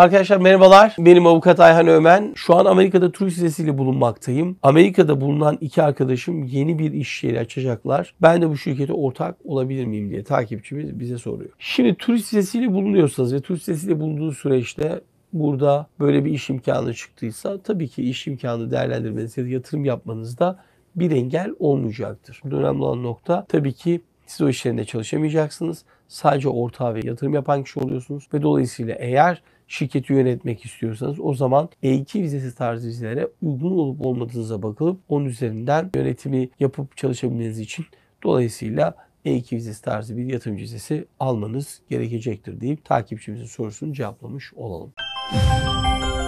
Arkadaşlar merhabalar. Benim avukat Ayhan Ömen. Şu an Amerika'da turist vizesiyle bulunmaktayım. Amerika'da bulunan iki arkadaşım yeni bir iş yeri açacaklar. Ben de bu şirkete ortak olabilir miyim diye takipçimiz bize soruyor. Şimdi turist vizesiyle bulunuyorsanız ve turist vizesiyle bulunduğu süreçte burada böyle bir iş imkanı çıktıysa tabii ki iş imkanı değerlendirmeniz ya da yatırım yapmanızda bir engel olmayacaktır. önemli olan nokta tabii ki siz o işlerinde çalışamayacaksınız. Sadece ortağı ve yatırım yapan kişi oluyorsunuz ve dolayısıyla eğer şirketi yönetmek istiyorsanız o zaman e 2 vizesi tarzı vizelere uygun olup olmadığınıza bakılıp onun üzerinden yönetimi yapıp çalışabilmeniz için dolayısıyla E2 vizesi tarzı bir yatırım vizesi almanız gerekecektir deyip takipçimizin sorusunu cevaplamış olalım. Müzik